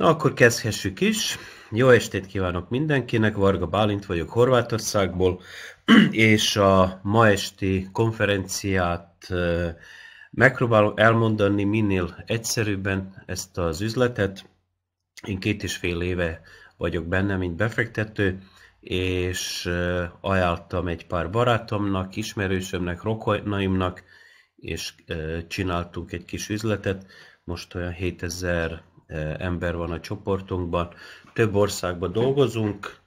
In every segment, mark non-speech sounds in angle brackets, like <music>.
Na akkor kezdhessük is. Jó estét kívánok mindenkinek, Varga Bálint vagyok Horvátországból, <clears throat> és a ma esti konferenciát megpróbálom elmondani minél egyszerűbben ezt az üzletet. Én két és fél éve vagyok benne, mint befektető, és ajánltam egy pár barátomnak, ismerősömnek, rokonaimnak, és csináltunk egy kis üzletet, most olyan 7000 ember van a csoportunkban. Több országban dolgozunk,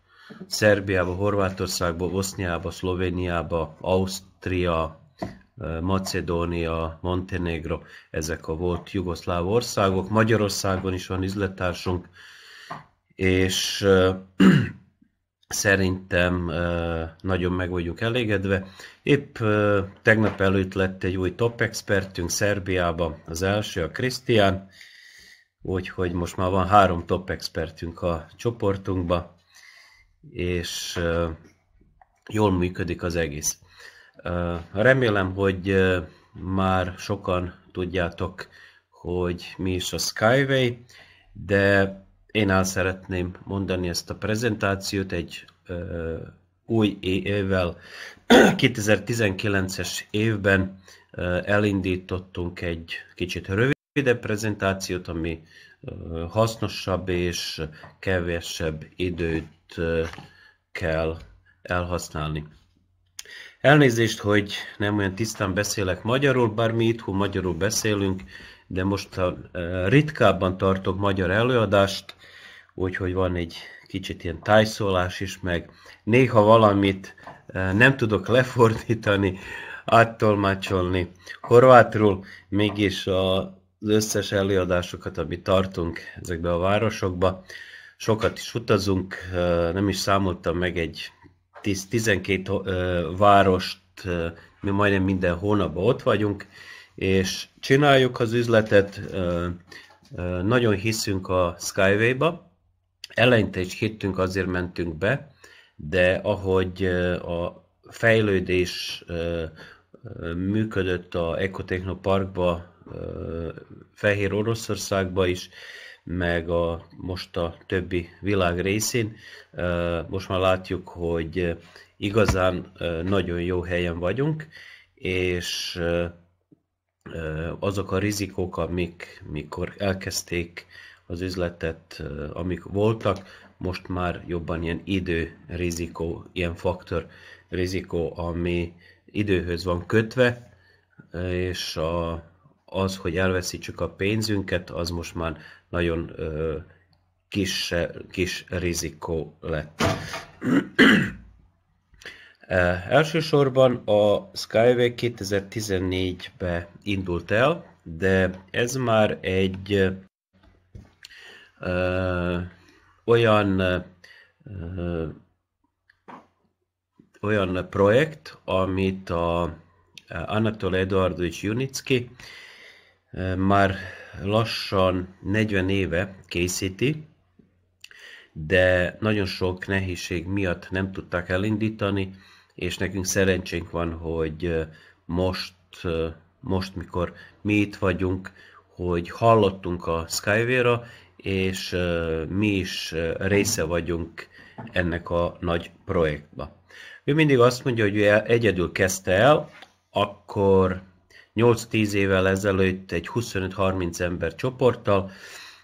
Szerbiába, Horvátországba, Boszniába, Szlovéniába, Ausztria, Macedónia, Montenegro, ezek a volt jugoszláv országok. Magyarországon is van üzlettársunk, és <clears throat> szerintem nagyon meg vagyunk elégedve. Épp tegnap előtt lett egy új top expertünk Szerbiában, az első, a Krisztián, úgyhogy most már van három top expertünk a csoportunkba, és jól működik az egész. Remélem, hogy már sokan tudjátok, hogy mi is a Skyway, de én el szeretném mondani ezt a prezentációt egy új évvel. 2019-es <clears throat> évben elindítottunk egy kicsit rövid rövidebb prezentációt, ami hasznosabb és kevesebb időt kell elhasználni. Elnézést, hogy nem olyan tisztán beszélek magyarul, bár mi itthon magyarul beszélünk, de most ritkábban tartok magyar előadást, úgyhogy van egy kicsit ilyen tájszólás is, meg néha valamit nem tudok lefordítani, áttolmácsolni horvátról, mégis a az összes előadásokat, amit tartunk ezekbe a városokba. Sokat is utazunk, nem is számoltam meg egy 10-12 várost, mi majdnem minden hónapban ott vagyunk, és csináljuk az üzletet, nagyon hiszünk a Skyway-ba, eleinte is hittünk, azért mentünk be, de ahogy a fejlődés működött a Ecotechno Parkba Fehér Oroszországba is, meg a most a többi világ részén. Most már látjuk, hogy igazán nagyon jó helyen vagyunk, és azok a rizikók, amik mikor elkezdték az üzletet, amik voltak, most már jobban ilyen idő rizikó, ilyen faktor rizikó, ami időhöz van kötve, és a az, hogy elveszítsük a pénzünket, az most már nagyon ö, kis, kis rizikó lett. e, elsősorban a Skyway 2014-be indult el, de ez már egy ö, olyan ö, olyan projekt, amit a Anatol Eduardovics Junicki már lassan 40 éve készíti, de nagyon sok nehézség miatt nem tudták elindítani, és nekünk szerencsénk van, hogy most, most mikor mi itt vagyunk, hogy hallottunk a Skyway-ra, és mi is része vagyunk ennek a nagy projektba. Ő mindig azt mondja, hogy ő egyedül kezdte el, akkor 8-10 évvel ezelőtt egy 25-30 ember csoporttal,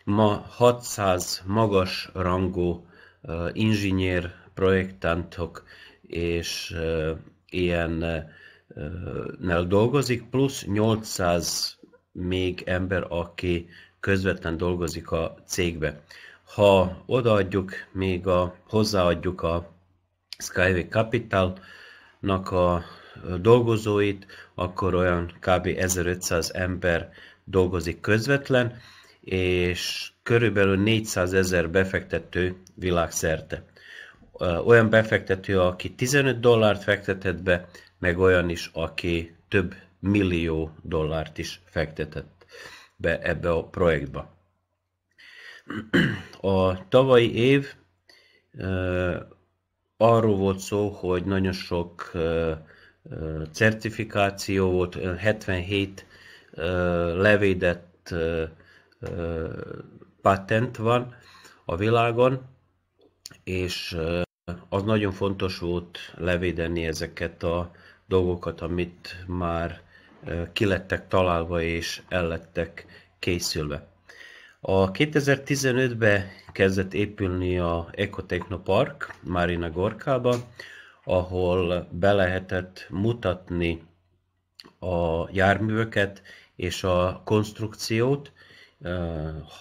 ma 600 magas rangú uh, inzsinyér, projektantok és uh, ilyen nel dolgozik, plusz 800 még ember, aki közvetlen dolgozik a cégbe. Ha odaadjuk, még a, hozzáadjuk a Skyway Capitalnak a dolgozóit, akkor olyan kb. 1500 ember dolgozik közvetlen, és körülbelül 400 ezer befektető világszerte. Olyan befektető, aki 15 dollárt fektetett be, meg olyan is, aki több millió dollárt is fektetett be ebbe a projektbe. A tavalyi év arról volt szó, hogy nagyon sok certifikáció volt, 77 levédett patent van a világon, és az nagyon fontos volt levédeni ezeket a dolgokat, amit már kilettek találva és ellettek készülve. A 2015-ben kezdett épülni a Ecotechnopark Marina Gorkában, ahol be lehetett mutatni a járműveket és a konstrukciót,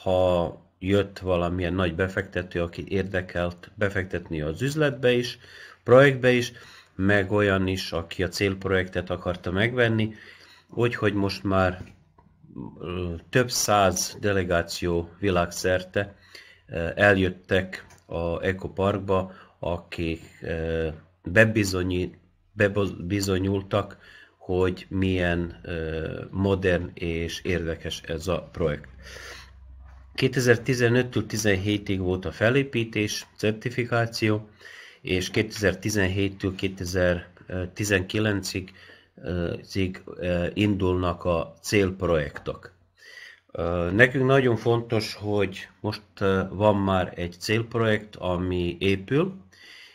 ha jött valamilyen nagy befektető, aki érdekelt befektetni az üzletbe is, projektbe is, meg olyan is, aki a célprojektet akarta megvenni, úgyhogy most már több száz delegáció világszerte eljöttek a Eco Parkba, akik bebizonyultak, hogy milyen modern és érdekes ez a projekt. 2015-től 17-ig volt a felépítés, certifikáció, és 2017-től 2019-ig indulnak a célprojektok. Nekünk nagyon fontos, hogy most van már egy célprojekt, ami épül,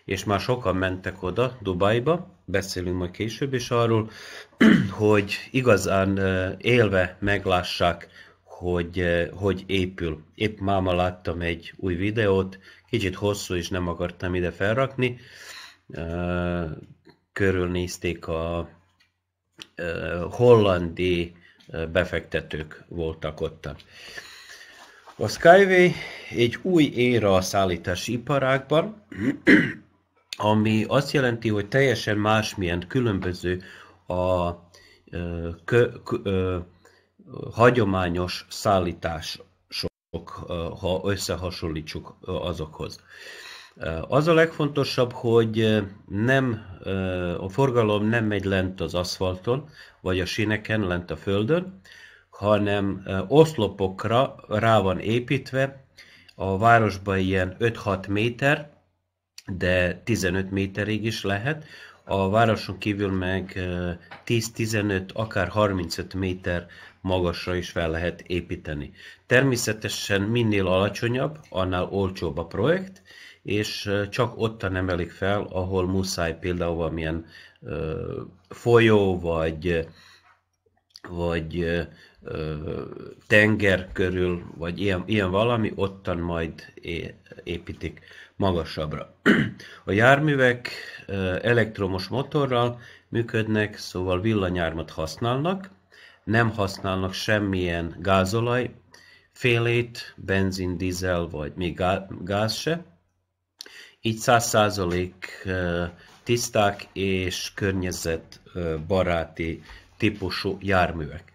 és már sokan mentek oda, Dubajba, beszélünk majd később is arról, <clears throat> hogy igazán élve meglássák, hogy, hogy épül. Épp máma láttam egy új videót, kicsit hosszú, és nem akartam ide felrakni. Körülnézték a hollandi befektetők voltak ott. A Skyway egy új éra a szállítási iparágban, <clears throat> ami azt jelenti, hogy teljesen másmilyen, különböző a ö, kö, ö, hagyományos szállítások, ha összehasonlítsuk azokhoz. Az a legfontosabb, hogy nem, a forgalom nem megy lent az aszfalton, vagy a síneken lent a földön, hanem oszlopokra rá van építve, a városban ilyen 5-6 méter, de 15 méterig is lehet, a városon kívül meg 10-15, akár 35 méter magasra is fel lehet építeni. Természetesen minél alacsonyabb, annál olcsóbb a projekt, és csak ottan emelik fel, ahol muszáj például valamilyen folyó vagy, vagy tenger körül, vagy ilyen, ilyen valami, ottan majd építik magasabbra. <clears throat> A járművek elektromos motorral működnek, szóval villanyármat használnak, nem használnak semmilyen gázolaj, félét, benzin, dizel vagy még gáz se. Így 100% tiszták és környezetbaráti típusú járművek.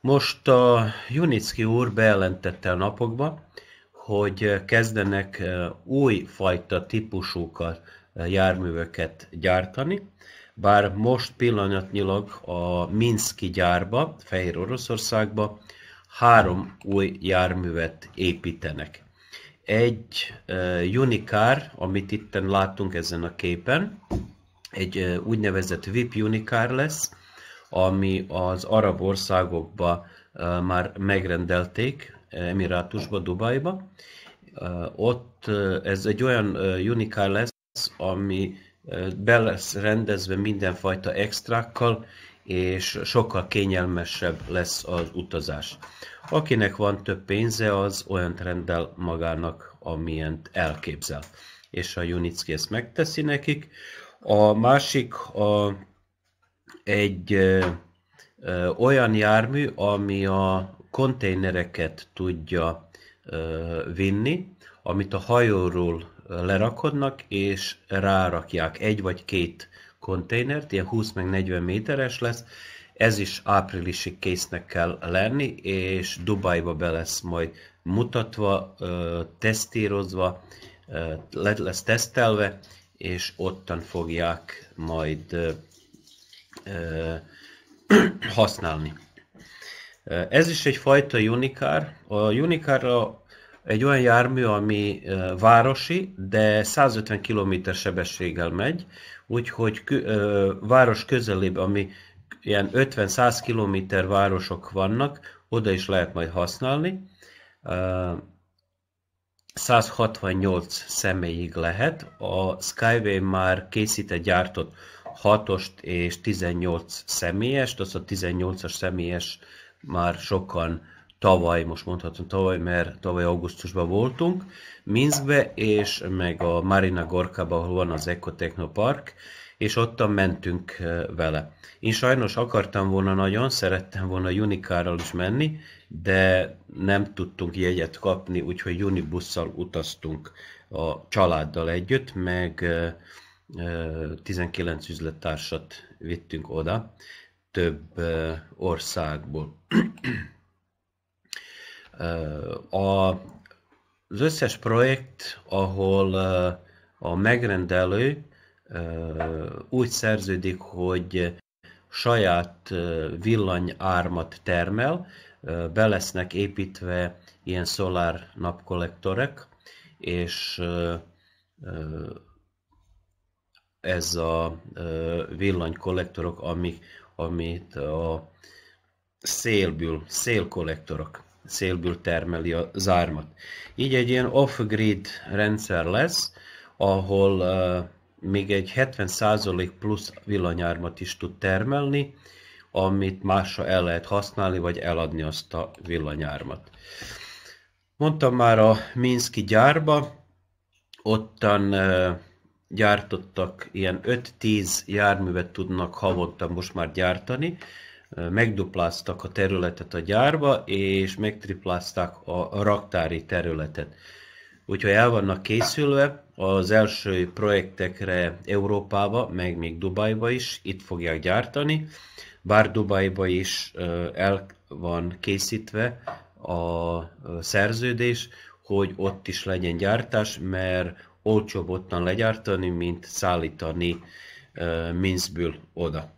Most a Junicki úr bejelentette a napokban, hogy kezdenek új fajta típusúkat, járműveket gyártani, bár most pillanatnyilag a Minszki gyárba, Fehér Oroszországba három új járművet építenek. Egy uh, Unicár, amit itten látunk ezen a képen, egy uh, úgynevezett VIP unikár lesz, ami az arab országokba uh, már megrendelték, Emirátusba, Dubajba. Ott ez egy olyan unikál lesz, ami be lesz rendezve mindenfajta extrákkal, és sokkal kényelmesebb lesz az utazás. Akinek van több pénze, az olyan rendel magának, amilyent elképzel. És a Unicki ezt megteszi nekik. A másik a, egy ö, ö, olyan jármű, ami a konténereket tudja vinni, amit a hajóról lerakodnak, és rárakják egy vagy két konténert, ilyen 20 meg 40 méteres lesz, ez is áprilisig késznek kell lenni, és Dubajba be lesz majd mutatva, tesztírozva, lesz tesztelve, és ottan fogják majd <clears throat> használni. Eh, ez is egyfajta Unicar. A Unicar a, egy olyan jármű, ami eh, városi, de 150 km sebességgel megy, úgyhogy ö, eh, város közelébe, ami ilyen 50-100 km városok vannak, oda is lehet majd használni. 168 személyig lehet. A Skyway már készített gyártott 6-ost és 18 személyest, az a 18-as személyes már sokan tavaly, most mondhatom tavaly, mert tavaly augusztusban voltunk, Minskbe, és meg a Marina Gorkába, ahol van az Ecotechno Park, és ottan mentünk eh, vele. Én sajnos akartam volna nagyon, szerettem volna Unicarral is menni, de nem tudtunk jegyet kapni, úgyhogy Unibusszal utaztunk a családdal együtt, meg 19 eh, eh, üzlettársat vittünk oda, több országból. A, az összes projekt, ahol a megrendelő úgy szerződik, hogy saját villanyármat termel, be lesznek építve ilyen szolár napkollektorek, és ez a villanykollektorok, amik amit a szélből, szélkollektorok szélből termeli a zármat. Így egy ilyen off-grid rendszer lesz, ahol uh, még egy 70% plusz villanyármat is tud termelni, amit másra el lehet használni, vagy eladni azt a villanyármat. Mondtam már a Minszki gyárba, ottan uh, gyártottak, ilyen 5-10 járművet tudnak havonta most már gyártani, megdupláztak a területet a gyárba, és megtriplázták a raktári területet. Úgyhogy el vannak készülve az első projektekre Európába, meg még Dubajba is, itt fogják gyártani, bár Dubajba is el van készítve a szerződés, hogy ott is legyen gyártás, mert olcsóbb ottan legyártani, mint szállítani Minskből oda.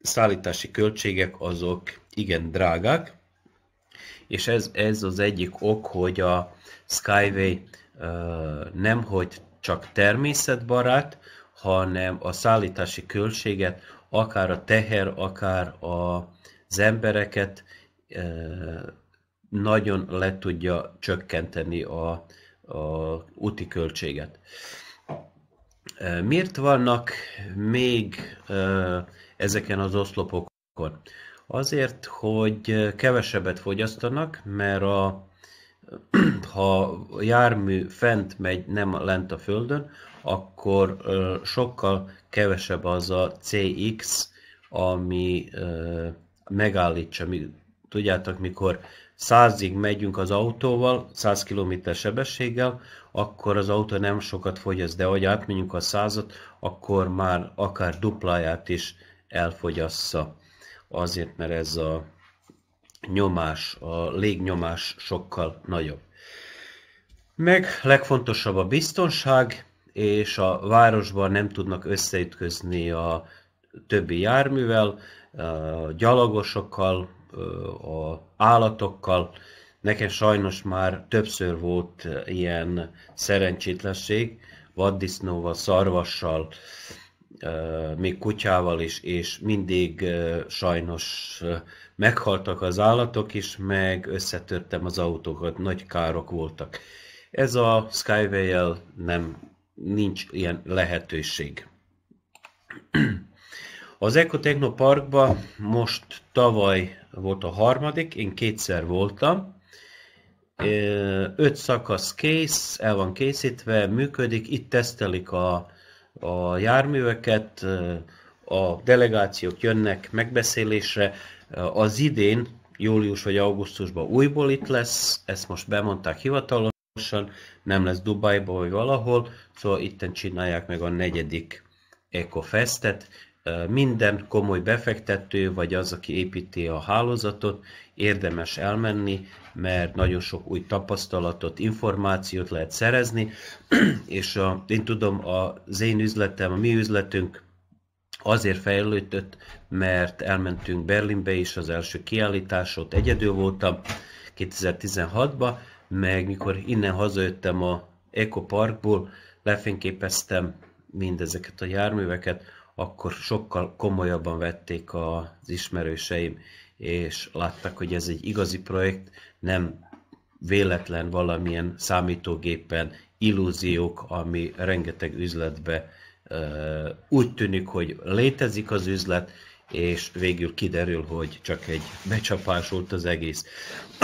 Szállítási költségek azok igen drágák, és ez, ez az egyik ok, hogy a Skyway nem hogy csak természetbarát, hanem a szállítási költséget, akár a teher, akár az embereket nagyon le tudja csökkenteni a a úti költséget. E, miért vannak még e, ezeken az oszlopokon? Azért, hogy kevesebbet fogyasztanak, mert a, <clears throat> ha a jármű fent megy, nem lent a földön, akkor e, sokkal kevesebb az a CX, ami megállítsa. Tudjátok, mikor százig megyünk az autóval, 100 km sebességgel, akkor az autó nem sokat fogyaszt, de ahogy átmegyünk a százat, akkor már akár dupláját is elfogyassza. Azért, mert ez a nyomás, a légnyomás sokkal nagyobb. Meg legfontosabb a biztonság, és a városban nem tudnak összeütközni a többi járművel, gyalogosokkal, a állatokkal. Nekem sajnos már többször volt ilyen szerencsétlenség, vaddisznóval, szarvassal, még kutyával is, és mindig sajnos meghaltak az állatok is, meg összetörtem az autókat, nagy károk voltak. Ez a skyway nem, nincs ilyen lehetőség. Az Ecotechno Parkba most tavaly volt a harmadik, én kétszer voltam. Öt szakasz kész, el van készítve, működik, itt tesztelik a, a járműveket, a delegációk jönnek megbeszélésre. Az idén, július vagy augusztusban újból itt lesz, ezt most bemondták hivatalosan, nem lesz Dubajban vagy valahol, szóval itten csinálják meg a negyedik Ecofestet minden komoly befektető, vagy az, aki építi a hálózatot, érdemes elmenni, mert nagyon sok új tapasztalatot, információt lehet szerezni, <clears throat> és a, én tudom, az én üzletem, a mi üzletünk azért fejlődött, mert elmentünk Berlinbe is, az első kiállításot egyedül voltam 2016-ban, meg mikor innen hazajöttem a Eco Parkból, lefényképeztem mindezeket a járműveket, akkor sokkal komolyabban vették az ismerőseim, és láttak, hogy ez egy igazi projekt, nem véletlen valamilyen számítógépen illúziók, ami rengeteg üzletbe úgy tűnik, hogy létezik az üzlet, és végül kiderül, hogy csak egy becsapás volt az egész.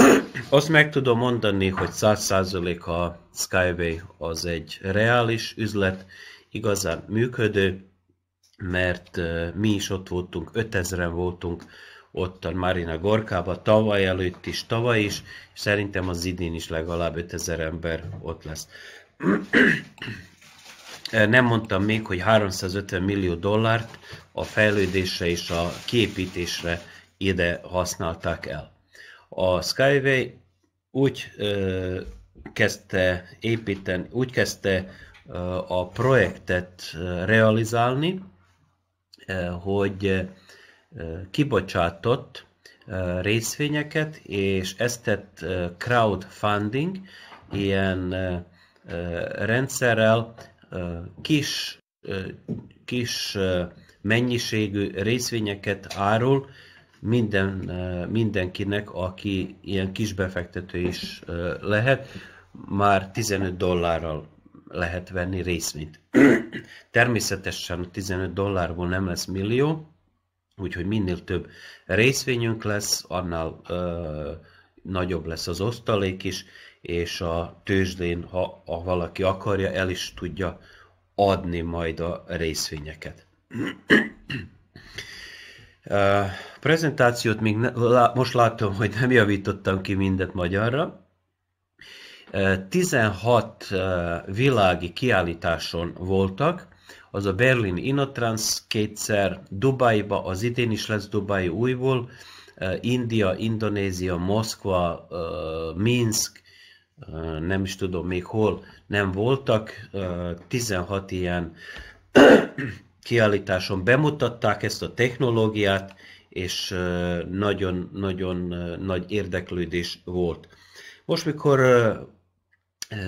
<clears throat> Azt meg tudom mondani, hogy 100% a Skyway az egy reális üzlet, igazán működő, mert mi is ott voltunk, 5000-en voltunk ott a Marina Gorkába, tavaly előtt is, tavaly is, és szerintem az idén is legalább 5000 ember ott lesz. <clears throat> Nem mondtam még, hogy 350 millió dollárt a fejlődésre és a kiépítésre ide használták el. A Skyway úgy kezdte építeni, úgy kezdte a projektet realizálni, hogy kibocsátott részvényeket, és ezt tett crowdfunding, ilyen rendszerrel kis, kis mennyiségű részvényeket árul minden, mindenkinek, aki ilyen kis befektető is lehet, már 15 dollárral lehet venni részvényt. Természetesen 15 dollárból nem lesz millió, úgyhogy minél több részvényünk lesz, annál ö, nagyobb lesz az osztalék is, és a tőzsdén, ha, ha valaki akarja, el is tudja adni majd a részvényeket. A prezentációt még ne, lá, most látom, hogy nem javítottam ki mindet magyarra, 16 világi kiállításon voltak, az a Berlin Inotrans kétszer, Dubajba, az idén is lesz Dubaj újból, India, Indonézia, Moszkva, Minsk, nem is tudom még hol, nem voltak, 16 ilyen <clears throat> kiállításon bemutatták ezt a technológiát, és nagyon-nagyon nagy érdeklődés volt. Most, mikor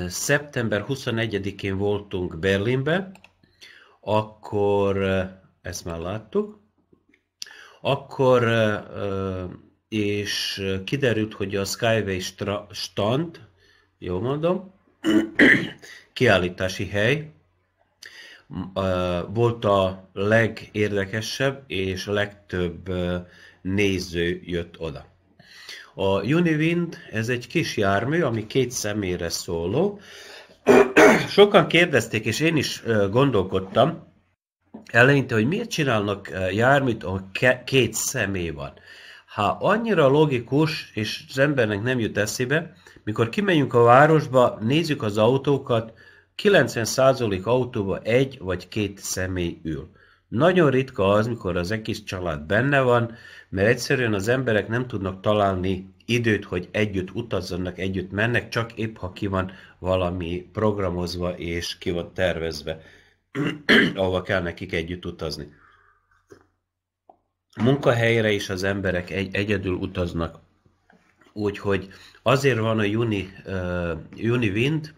szeptember 21-én voltunk Berlinbe, akkor ezt már láttuk, akkor és kiderült, hogy a Skyway stand, jól mondom, <clears throat> kiállítási hely volt a legérdekesebb, és a legtöbb néző jött oda. A Univind, ez egy kis jármű, ami két személyre szóló. Sokan kérdezték, és én is gondolkodtam eleinte, hogy miért csinálnak járműt, ahol két személy van. Ha annyira logikus, és az embernek nem jut eszébe, mikor kimegyünk a városba, nézzük az autókat, 90% autóba egy vagy két személy ül. Nagyon ritka az, mikor az egész család benne van, mert egyszerűen az emberek nem tudnak találni időt, hogy együtt utazzanak, együtt mennek, csak épp ha ki van valami programozva és ki van tervezve, <clears throat> ahova kell nekik együtt utazni. Munkahelyre is az emberek egy, egyedül utaznak. Úgyhogy azért van a Uni, uh, Uni Wind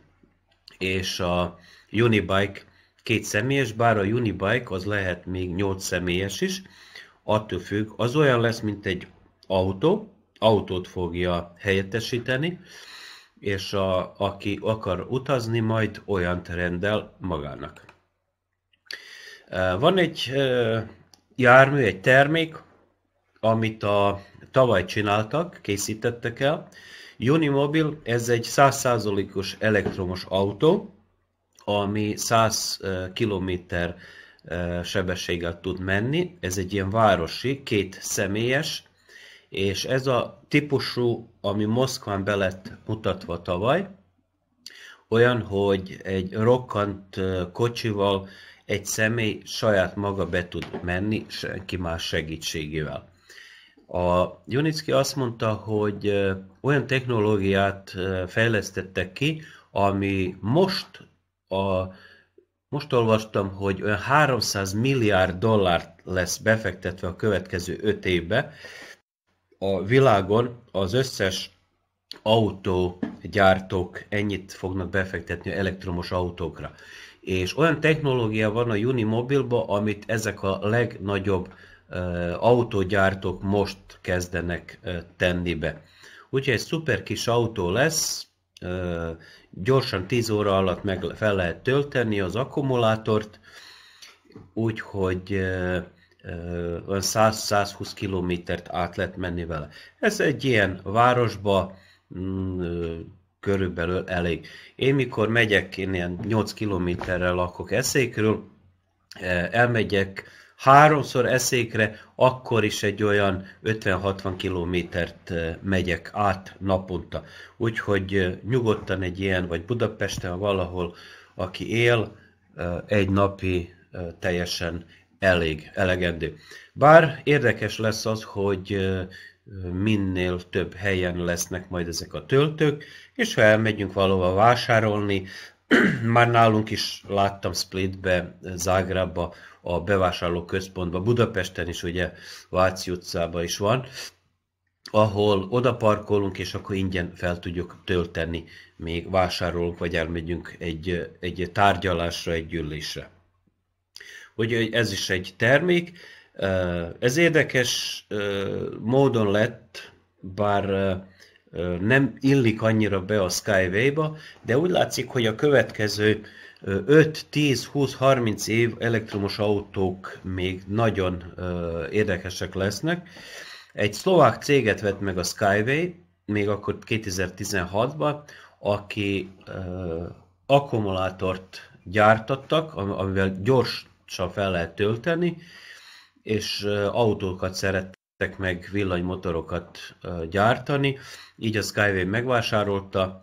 és a Uni Bike két személyes, bár a Unibike az lehet még nyolc személyes is, attól függ, az olyan lesz, mint egy autó, autót fogja helyettesíteni, és a, aki akar utazni, majd olyan rendel magának. Van egy jármű, egy termék, amit a tavaly csináltak, készítettek el. Unimobil, ez egy 100%-os elektromos autó, ami 100 kilométer sebességgel tud menni. Ez egy ilyen városi, két személyes, és ez a típusú, ami Moszkván be lett mutatva tavaly, olyan, hogy egy rokkant kocsival egy személy saját maga be tud menni, senki más segítségével. A Junicki azt mondta, hogy olyan technológiát fejlesztettek ki, ami most a, most olvastam, hogy olyan 300 milliárd dollárt lesz befektetve a következő öt évbe. A világon az összes autógyártók ennyit fognak befektetni elektromos autókra. És olyan technológia van a Unimobilba, amit ezek a legnagyobb uh, autógyártók most kezdenek uh, tenni be. Úgyhogy egy szuper kis autó lesz, gyorsan 10 óra alatt meg fel lehet tölteni az akkumulátort, úgyhogy 100-120 kilométert át lehet menni vele. Ez egy ilyen városba mm, körülbelül elég. Én mikor megyek, én ilyen 8 kilométerre lakok eszékről, elmegyek háromszor eszékre, akkor is egy olyan 50-60 kilométert eh, megyek át naponta. Úgyhogy eh, nyugodtan egy ilyen, vagy Budapesten valahol, aki él, eh, egy napi teljesen elég, elegendő. Bár érdekes lesz az, hogy minél több helyen lesznek majd ezek a töltők, és ha elmegyünk valóban vásárolni, <clears throat> már nálunk is láttam Splitbe, Zágrába, a bevásárló központba, Budapesten is, ugye Váci utcában is van, ahol oda parkolunk, és akkor ingyen fel tudjuk tölteni, még vásárolunk, vagy elmegyünk egy, egy tárgyalásra, egy gyűlésre. Hogy ez is egy termék, ez érdekes módon lett, bár nem illik annyira be a Skyway-ba, de úgy látszik, hogy a következő 5, 10, 20, 30 év elektromos autók még nagyon érdekesek lesznek. Egy szlovák céget vett meg a Skyway, még akkor 2016-ban, aki akkumulátort gyártattak, amivel gyorsan fel lehet tölteni, és autókat szerettek meg villanymotorokat gyártani, így a Skyway megvásárolta,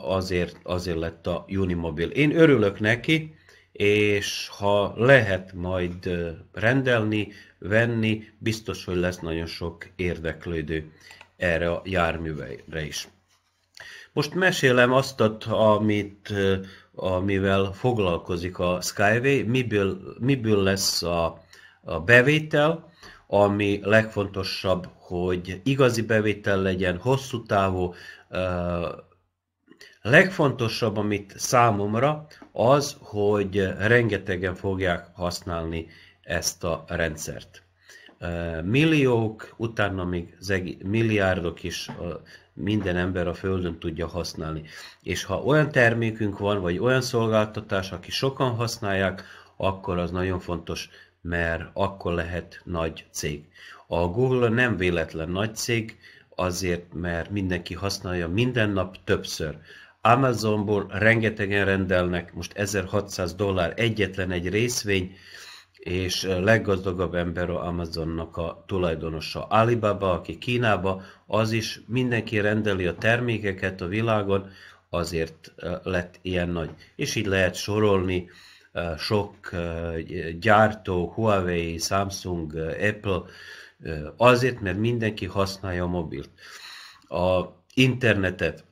azért, azért lett a Unimobil. Én örülök neki, és ha lehet majd rendelni, venni, biztos, hogy lesz nagyon sok érdeklődő erre a járművelre is. Most mesélem azt, amit, amivel foglalkozik a Skyway, miből, miből lesz a, a bevétel, ami legfontosabb, hogy igazi bevétel legyen, hosszú távú. Legfontosabb, amit számomra, az, hogy rengetegen fogják használni ezt a rendszert. Milliók, utána még milliárdok is minden ember a Földön tudja használni. És ha olyan termékünk van, vagy olyan szolgáltatás, aki sokan használják, akkor az nagyon fontos mert akkor lehet nagy cég. A Google nem véletlen nagy cég, azért, mert mindenki használja minden nap többször. Amazonból rengetegen rendelnek, most 1600 dollár egyetlen egy részvény, és leggazdagabb ember a Amazonnak a tulajdonosa. Alibaba, aki Kínába, az is mindenki rendeli a termékeket a világon, azért eh, lett ilyen nagy. És így lehet sorolni, Eh, sok eh, gyártó, Huawei, Samsung, eh, Apple, azért, mert mindenki használja a mobilt. A internetet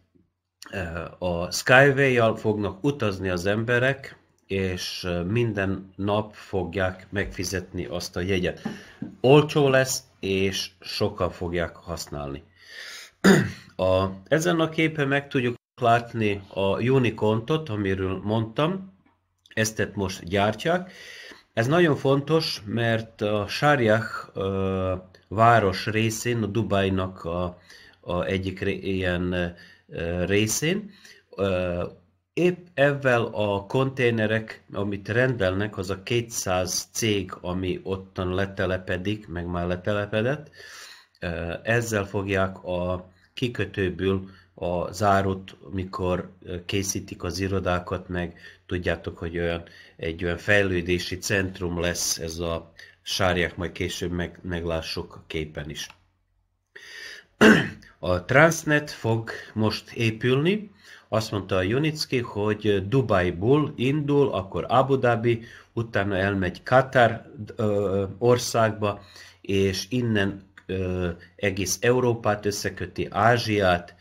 a Skyway-jal fognak utazni az emberek, és minden nap fogják megfizetni azt a jegyet. Olcsó lesz, és sokan fogják használni. <clears throat> A, ezen a képen meg tudjuk látni a Unicontot, amiről mondtam, eztet most gyártják. Ez nagyon fontos, mert a Sárjach város részén, a Dubajnak a, a egyik ilyen részén, épp ezzel a konténerek, amit rendelnek, az a 200 cég, ami ottan letelepedik, meg már letelepedett, ezzel fogják a kikötőből a zárót, mikor készítik az irodákat, meg tudjátok, hogy olyan, egy olyan fejlődési centrum lesz ez a sárják, majd később meg, meglássuk a képen is. A Transnet fog most épülni, azt mondta a Junicki, hogy Dubaiból indul, akkor Abu Dhabi, utána elmegy Katar országba, és innen egész Európát összeköti, Ázsiát,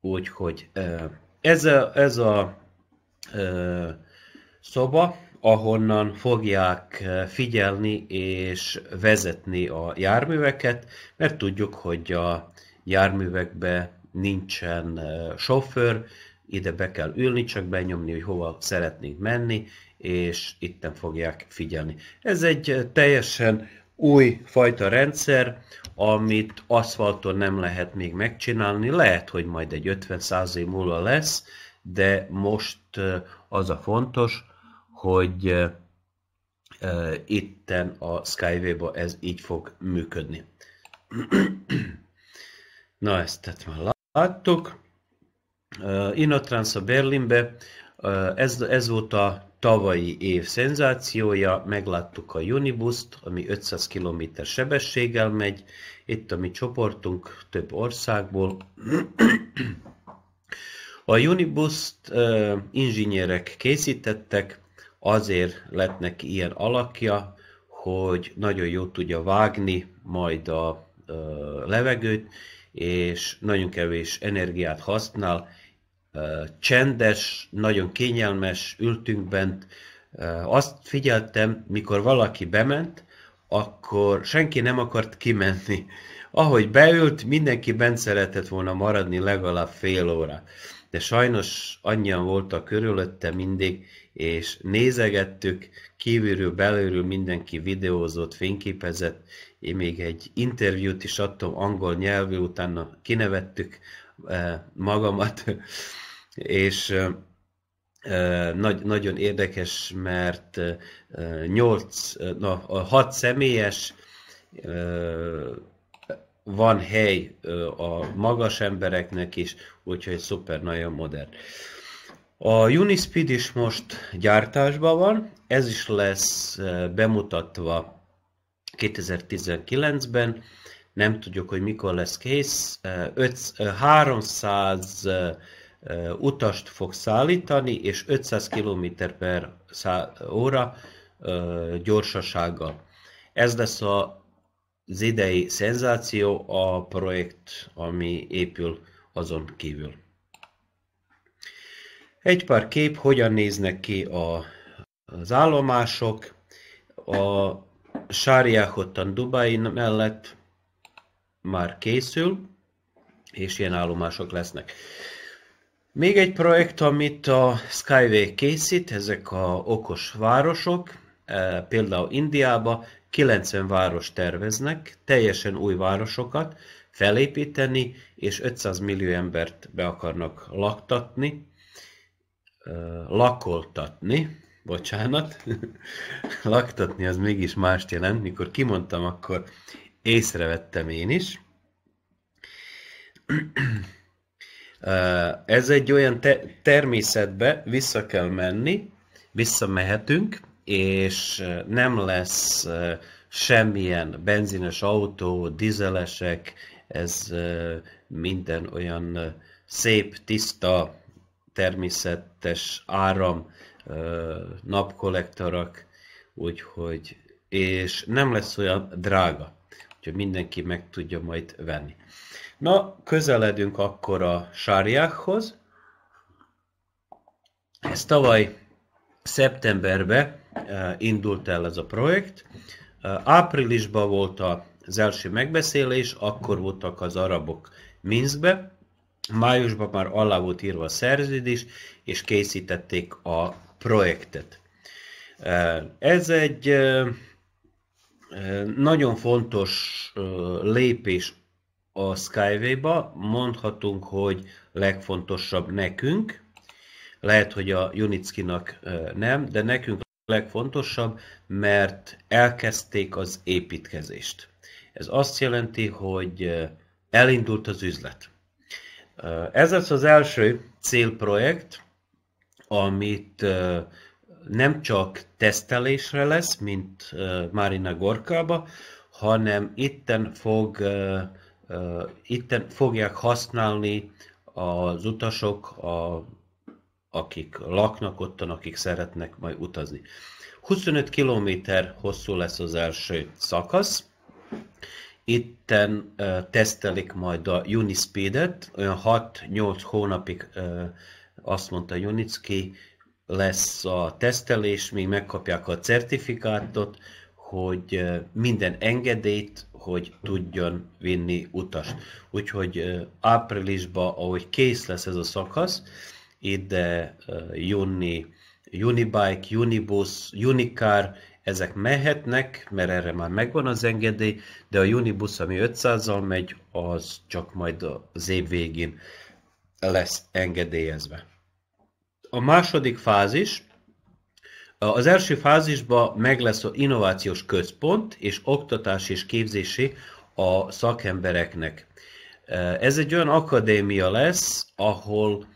Úgyhogy ez a, ez a szoba, ahonnan fogják figyelni és vezetni a járműveket, mert tudjuk, hogy a járművekbe nincsen sofőr, ide be kell ülni, csak benyomni, hogy hova szeretnénk menni, és itten fogják figyelni. Ez egy teljesen új fajta rendszer, amit aszfalton nem lehet még megcsinálni. Lehet, hogy majd egy 50 száz év múlva lesz, de most az a fontos, hogy itten a Skyway-ba ez így fog működni. <clears throat> Na, ezt tehát már láttuk. Inotrans a Berlinbe, ez, ez volt a tavalyi év szenzációja, megláttuk a Unibuszt, ami 500 km sebességgel megy, itt a mi csoportunk több országból. A Unibuszt uh, inzsinyerek készítettek, azért lett neki ilyen alakja, hogy nagyon jól tudja vágni majd a uh, levegőt, és nagyon kevés energiát használ, csendes, nagyon kényelmes, ültünk bent. Azt figyeltem, mikor valaki bement, akkor senki nem akart kimenni. Ahogy beült, mindenki bent szeretett volna maradni legalább fél óra. De sajnos annyian volt a körülötte mindig, és nézegettük, kívülről, belülről mindenki videózott, fényképezett, én még egy interjút is adtam angol nyelvű, utána kinevettük magamat, és nagy, nagyon érdekes, mert 8, na, 6 személyes van hely a magas embereknek is, úgyhogy szuper, nagyon modern. A Unispeed is most gyártásban van, ez is lesz bemutatva 2019-ben, nem tudjuk, hogy mikor lesz kész. 300 utast fog szállítani, és 500 km per óra gyorsasággal. Ez lesz az idei szenzáció, a projekt, ami épül azon kívül. Egy pár kép, hogyan néznek ki a, az állomások. A Sárjáhottan Dubai mellett már készül, és ilyen állomások lesznek. Még egy projekt, amit a Skyway készít, ezek a okos városok, e, például Indiába 90 város terveznek, teljesen új városokat felépíteni, és 500 millió embert be akarnak laktatni, e, lakoltatni, bocsánat, <laughs> laktatni az mégis mást jelent, mikor kimondtam, akkor észrevettem én is. <clears throat> Ez egy olyan te- természetbe vissza kell menni, visszamehetünk, és nem lesz semmilyen benzines autó, dizelesek, ez minden olyan szép, tiszta, természetes áram, napkollektorak, úgyhogy, és nem lesz olyan drága, úgyhogy mindenki meg tudja majd venni. Na, közeledünk akkor a sárjákhoz. Ez tavaly szeptemberben eh, indult el ez a projekt. Eh, áprilisban volt az első megbeszélés, akkor voltak az arabok Minskbe, májusban már alá volt írva a szerződés, és készítették a projektet. Eh, ez egy nagyon fontos lépés a Skyway-ba, mondhatunk, hogy legfontosabb nekünk, lehet, hogy a Junickinak nem, de nekünk legfontosabb, mert elkezdték az építkezést. Ez azt jelenti, hogy elindult az üzlet. Ez az az első célprojekt, amit nem csak tesztelésre lesz, mint Márina Gorkába, hanem itten fog itt fogják használni az utasok, a, akik laknak ottan, akik szeretnek majd utazni. 25 km hosszú lesz az első szakasz. Itten uh, tesztelik majd a Unispeed-et, olyan 6-8 hónapig uh, azt mondta Junicki, lesz a tesztelés, még megkapják a certifikátot, hogy minden engedélyt, hogy tudjon vinni utast. Úgyhogy áprilisban, ahogy kész lesz ez a szakasz, ide jönni Unibike, Unibus, Unicar, ezek mehetnek, mert erre már megvan az engedély, de a Unibus, ami 500-zal megy, az csak majd az év végén lesz engedélyezve. A második fázis, az első fázisban meg lesz az innovációs központ és oktatás és képzési a szakembereknek. E, ez egy olyan akadémia lesz, ahol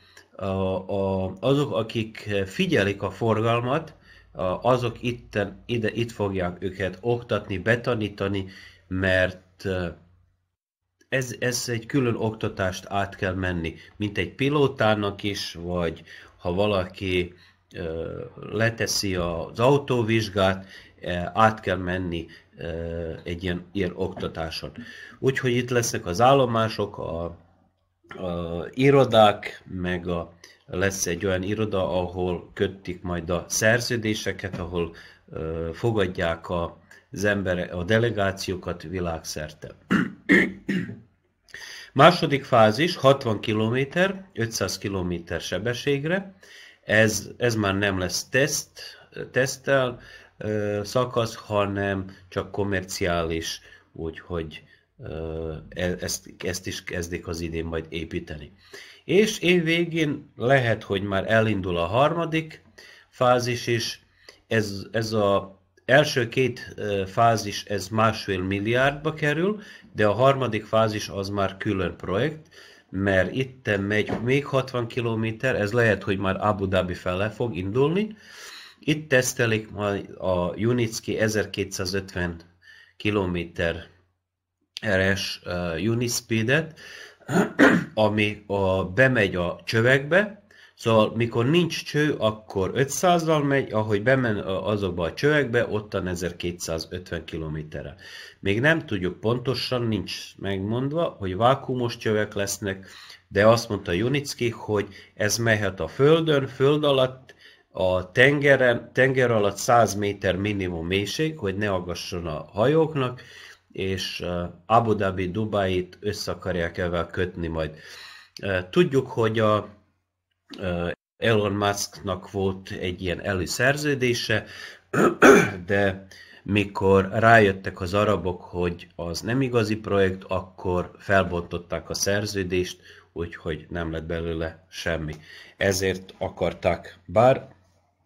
azok, akik figyelik a forgalmat, azok itt, ide, itt fogják őket oktatni, betanítani, mert e, ez, ez egy külön oktatást át kell menni, mint egy pilótának is, vagy ha valaki leteszi az autóvizsgát, át kell menni egy ilyen, ilyen oktatáson. Úgyhogy itt lesznek az állomások, a, a irodák, meg a, lesz egy olyan iroda, ahol kötik majd a szerződéseket, ahol ö, fogadják a, az embere, a delegációkat világszerte. Második fázis 60 km, 500 km sebességre, ez, ez már nem lesz teszt, tesztel szakasz, hanem csak komerciális, úgyhogy e, ezt, ezt is kezdik az idén majd építeni. És év végén lehet, hogy már elindul a harmadik fázis is. Ez, ez a első két fázis, ez másfél milliárdba kerül, de a harmadik fázis az már külön projekt, mert itt megy még 60 km, ez lehet, hogy már Abu Dhabi fele fog indulni. Itt tesztelik majd a Junicki 1250 km RS uh, Unispeed-et, <clears throat> ami a, bemegy a csövekbe, Szóval mikor nincs cső, akkor 500-dal megy, ahogy bemen azokba a csövekbe, ottan 1250 kilométerre. Még nem tudjuk pontosan, nincs megmondva, hogy vákumos csövek lesznek, de azt mondta Junicki, hogy ez mehet a földön, föld alatt, a tengeren, tenger alatt 100 méter minimum mélység, hogy ne aggasson a hajóknak, és uh, Abu Dhabi, Dubáit össze akarják ezzel kötni majd. Uh, tudjuk, hogy a Elon Musknak volt egy ilyen előszerződése, de mikor rájöttek az arabok, hogy az nem igazi projekt, akkor felbontották a szerződést, úgyhogy nem lett belőle semmi. Ezért akarták. Bár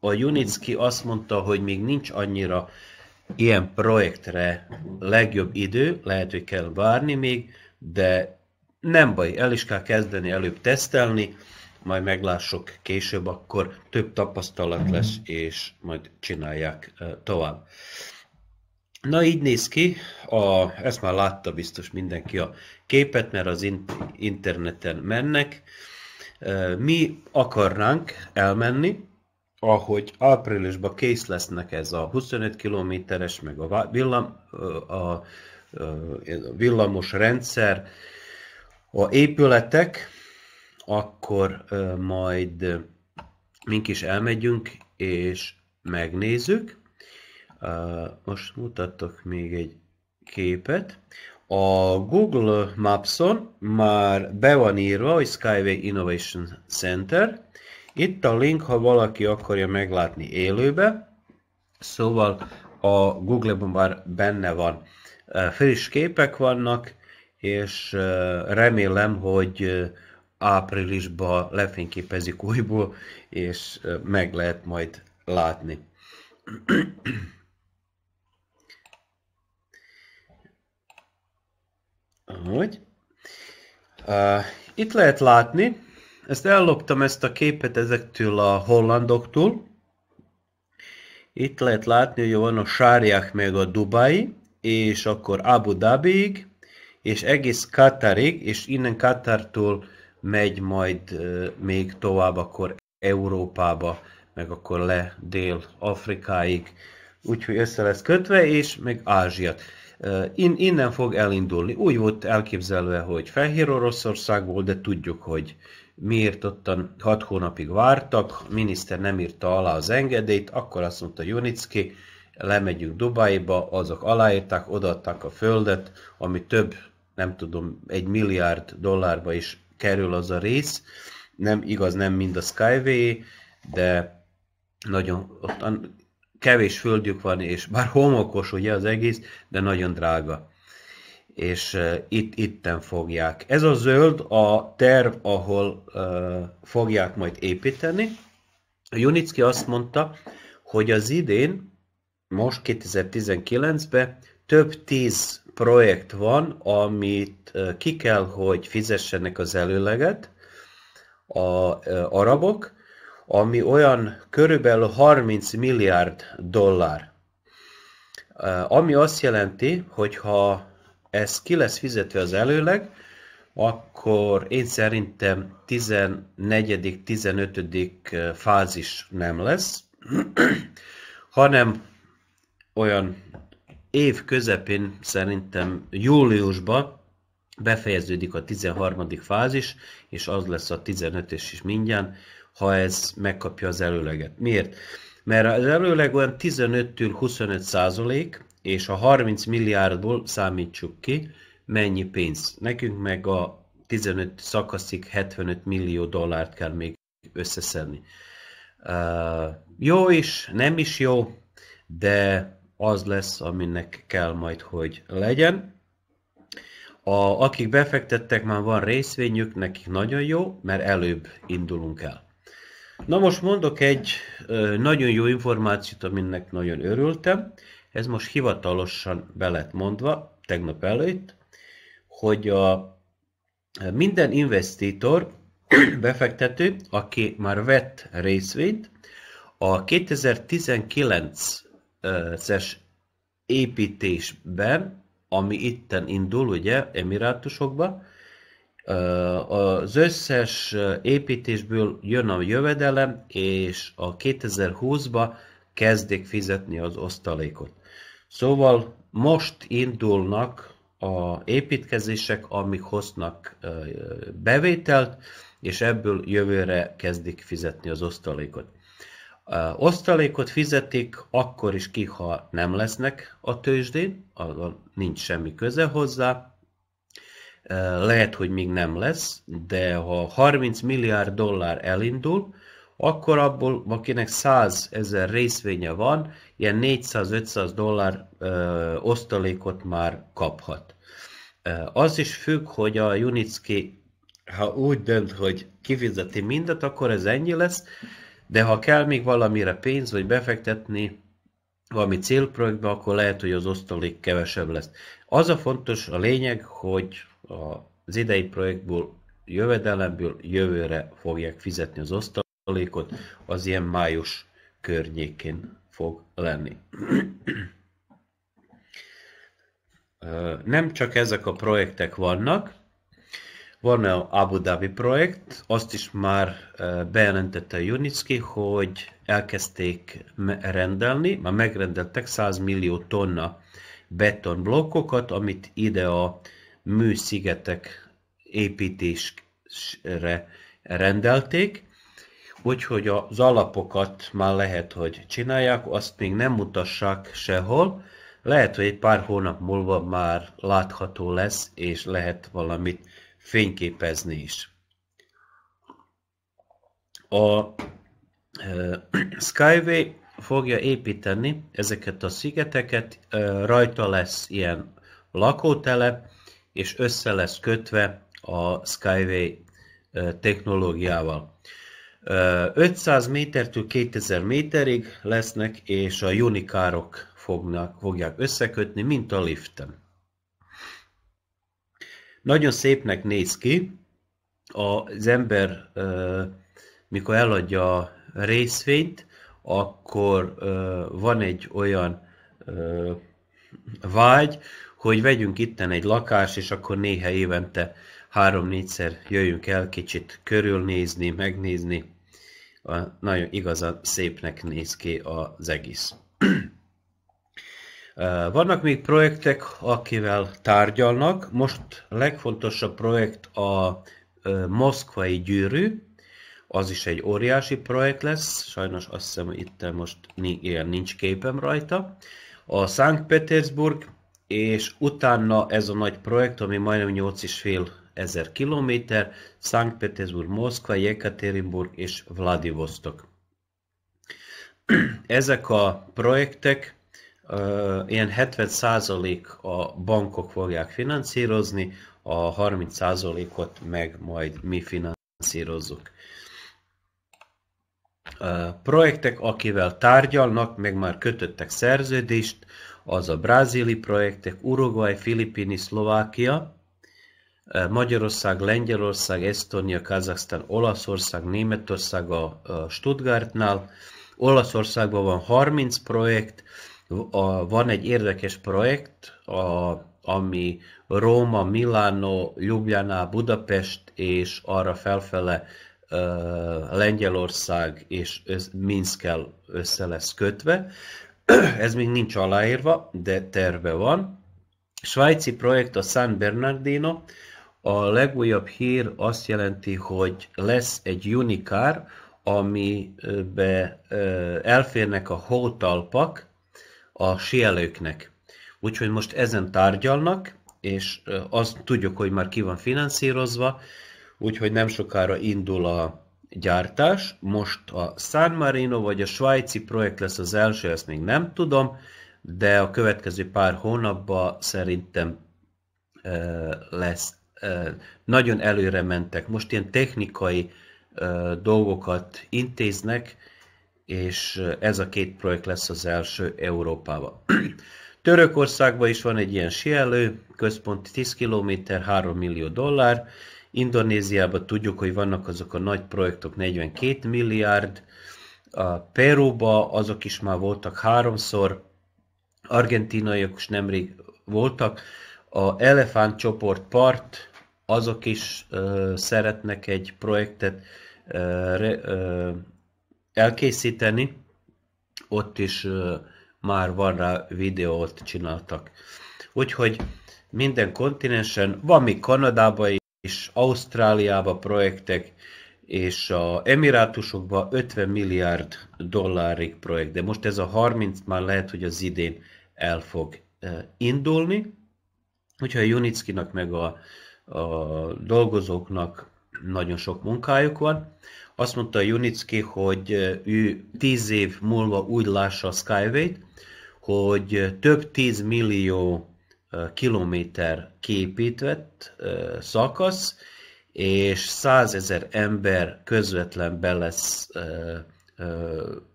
a Junicki azt mondta, hogy még nincs annyira ilyen projektre legjobb idő, lehet, hogy kell várni még, de nem baj, el is kell kezdeni előbb tesztelni, majd meglássuk később, akkor több tapasztalat mhm. lesz, és majd csinálják tovább. Na így néz ki, a, ezt már látta biztos mindenki a képet, mert az interneten mennek. Mi akarnánk elmenni, ahogy áprilisban kész lesznek ez a 25 kilométeres, meg a, villam, a, a, a villamos rendszer, a épületek, akkor majd mink is elmegyünk, és megnézzük. Most mutattok még egy képet. A Google Maps-on már be van írva, hogy Skyway Innovation Center. Itt a link, ha valaki akarja meglátni élőbe. Szóval a Google-ban már benne van. Friss képek vannak, és remélem, hogy áprilisban lefényképezik újból, és meg lehet majd látni. Ahogy. Uh, itt lehet látni, ezt elloptam ezt a képet ezektől a hollandoktól. Itt lehet látni, hogy van a Sárják meg a Dubai, és akkor Abu Dhabiig, és egész Katarig, és innen Katartól megy majd még tovább, akkor Európába, meg akkor le Dél-Afrikáig, úgyhogy össze lesz kötve, és meg Ázsiát. In, innen fog elindulni. Úgy volt elképzelve, hogy Fehér Oroszország volt, de tudjuk, hogy miért ottan hat hónapig vártak, a miniszter nem írta alá az engedélyt, akkor azt mondta Junicki, lemegyünk Dubajba, azok aláírták, odaadták a földet, ami több, nem tudom, egy milliárd dollárba is kerül az a rész. Nem igaz, nem mind a Skyway, de nagyon, ott kevés földjük van, és bár homokos ugye az egész, de nagyon drága. És uh, itt, itten fogják. Ez a zöld a terv, ahol uh, fogják majd építeni. A Junicki azt mondta, hogy az idén, most 2019-ben több tíz projekt van, amit ki kell, hogy fizessenek az előleget a arabok, ami olyan körülbelül 30 milliárd dollár. Ami azt jelenti, hogy ha ez ki lesz fizetve az előleg, akkor én szerintem 14.-15. fázis nem lesz, <clears throat> hanem olyan év közepén szerintem júliusban befejeződik a 13. fázis, és az lesz a 15 és is mindjárt, ha ez megkapja az előleget. Miért? Mert az előleg olyan 15-től 25 százalék, és a 30 milliárdból számítsuk ki, mennyi pénz. Nekünk meg a 15 szakaszig 75 millió dollárt kell még összeszedni. Uh, jó is, nem is jó, de az lesz, aminek kell majd, hogy legyen. A, akik befektettek, már van részvényük, nekik nagyon jó, mert előbb indulunk el. Na most mondok egy nagyon jó információt, aminek nagyon örültem. Ez most hivatalosan be lett mondva, tegnap előtt, hogy a, minden investitor, <clears throat> befektető, aki már vett részvényt, a 2019 összes építésben, ami itten indul, ugye, emirátusokba, az összes építésből jön a jövedelem, és a 2020-ba kezdik fizetni az osztalékot. Szóval most indulnak a építkezések, amik hoznak bevételt, és ebből jövőre kezdik fizetni az osztalékot. Osztalékot fizetik akkor is ki, ha nem lesznek a tőzsdén, azon nincs semmi köze hozzá. Lehet, hogy még nem lesz, de ha 30 milliárd dollár elindul, akkor abból, akinek 100 ezer részvénye van, ilyen 400-500 dollár ö, osztalékot már kaphat. Az is függ, hogy a Unicki, ha úgy dönt, hogy kifizeti mindet, akkor ez ennyi lesz, de ha kell még valamire pénz, vagy befektetni valami célprojektbe, akkor lehet, hogy az osztalék kevesebb lesz. Az a fontos, a lényeg, hogy az idei projektból jövedelemből jövőre fogják fizetni az osztalékot, az ilyen május környékén fog lenni. Nem csak ezek a projektek vannak, van a Abu Dhabi projekt, azt is már eh, bejelentette Junicki, hogy elkezdték rendelni, már megrendeltek 100 millió tonna betonblokkokat, amit ide a műszigetek építésre rendelték, úgyhogy az alapokat már lehet, hogy csinálják, azt még nem mutassák sehol, lehet, hogy egy pár hónap múlva már látható lesz, és lehet valamit fényképezni is. A Skyway fogja építeni ezeket a szigeteket, rajta lesz ilyen lakótelep, és össze lesz kötve a Skyway technológiával. 500 métertől 2000 méterig lesznek, és a unikárok fognak, fogják összekötni, mint a liften. Nagyon szépnek néz ki, az ember mikor eladja a részvényt, akkor van egy olyan vágy, hogy vegyünk itten egy lakást, és akkor néha évente három-négyszer jöjjünk el kicsit körülnézni, megnézni. A, nagyon igazán szépnek néz ki az egész. Vannak még projektek, akivel tárgyalnak. Most a legfontosabb projekt a moszkvai gyűrű, az is egy óriási projekt lesz, sajnos azt hiszem itt most ilyen nincs képem rajta. A Sankt Petersburg, és utána ez a nagy projekt, ami majdnem 8,5 ezer kilométer, Sankt Petersburg, Moszkva, Jekaterinburg és Vladivostok. <clears throat> Ezek a projektek ilyen 70% a bankok fogják finanszírozni, a 30%-ot meg majd mi finanszírozzuk. Projektek, akivel tárgyalnak, meg már kötöttek szerződést, az a brazili projektek, Uruguay, Filipini, Szlovákia, Magyarország, Lengyelország, Esztonia, Kazaksztán, Olaszország, Németország a Stuttgartnál. Olaszországban van 30 projekt, a, van egy érdekes projekt, a, ami Róma, Milánó, Ljubljana, Budapest és arra felfele uh, Lengyelország és össz, Minszkel össze lesz kötve. <clears throat> Ez még nincs aláírva, de terve van. Svájci projekt a San Bernardino. A legújabb hír azt jelenti, hogy lesz egy Unicar, amibe elférnek a hótalpak, a sielőknek. Úgyhogy most ezen tárgyalnak, és azt tudjuk, hogy már ki van finanszírozva, úgyhogy nem sokára indul a gyártás. Most a San Marino vagy a svájci projekt lesz az első, ezt még nem tudom, de a következő pár hónapban szerintem lesz. Nagyon előre mentek. Most ilyen technikai dolgokat intéznek, és ez a két projekt lesz az első Európában. <clears throat> Törökországban is van egy ilyen sielő, központi 10 km, 3 millió dollár. Indonéziában tudjuk, hogy vannak azok a nagy projektok, 42 milliárd. A Peruba azok is már voltak háromszor, argentinaiak is nemrég voltak. A Elefánt csoport part, azok is uh, szeretnek egy projektet, uh, re, uh, elkészíteni, ott is már van rá videót csináltak. Úgyhogy minden kontinensen, van még Kanadában is, Ausztráliában projektek, és a Emirátusokban 50 milliárd dollárig projekt, de most ez a 30 már lehet, hogy az idén el fog indulni. Úgyhogy a Junickinak meg a, a dolgozóknak nagyon sok munkájuk van. Azt mondta Junicki, hogy ő tíz év múlva úgy lássa a Skyway-t, hogy több tíz millió kilométer képített szakasz, és százezer ember közvetlen be lesz